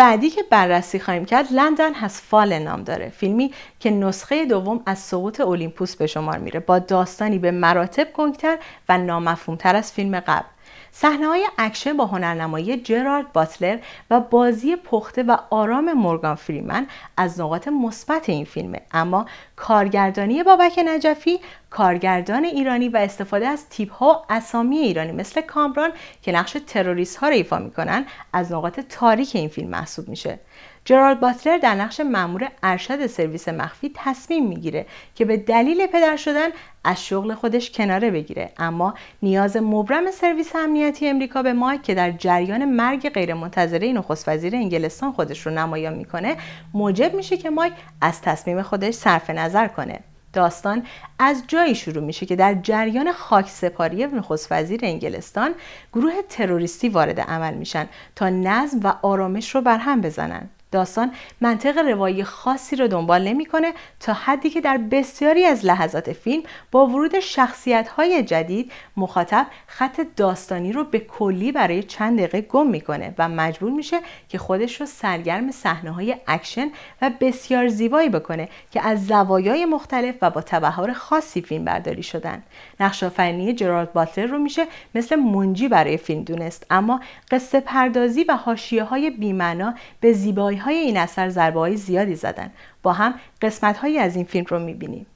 بعدی که بررسی خواهیم کرد لندن هست فال نام داره فیلمی که نسخه دوم از سقوط اولیمپوس به شمار میره با داستانی به مراتب گنگتر و نامفهومتر از فیلم قبل صحنه های اکشن با هنرنمایی جرارد باتلر و بازی پخته و آرام مورگان فریمن از نقاط مثبت این فیلمه اما کارگردانی بابک نجفی کارگردان ایرانی و استفاده از تیپ ها و اسامی ایرانی مثل کامران که نقش تروریست ها را ایفا میکنن از نقاط تاریک این فیلم محسوب میشه جرالد باتلر در نقش مامور ارشد سرویس مخفی تصمیم میگیره که به دلیل پدر شدن از شغل خودش کناره بگیره اما نیاز مبرم سرویس امنیتی امریکا به مایک که در جریان مرگ غیرمنتظره نخست وزیر انگلستان خودش رو نمایان میکنه موجب میشه که مایک از تصمیم خودش صرف نظر کنه داستان از جایی شروع میشه که در جریان خاک سپاری نخست وزیر انگلستان گروه تروریستی وارد عمل میشن تا نظم و آرامش رو برهم بزنن داستان منطق روایی خاصی رو دنبال نمیکنه تا حدی که در بسیاری از لحظات فیلم با ورود شخصیت های جدید مخاطب خط داستانی رو به کلی برای چند دقیقه گم میکنه و مجبور میشه که خودش رو سرگرم صحنه های اکشن و بسیار زیبایی بکنه که از زوایای مختلف و با تبهار خاصی فیلم برداری شدن نقش آفرینی جرارد باتلر رو میشه مثل منجی برای فیلم دونست اما قصه پردازی و حاشیه های بیمعنا به زیبایی های این اثر ضربه های زیادی زدن با هم قسمت هایی از این فیلم رو میبینیم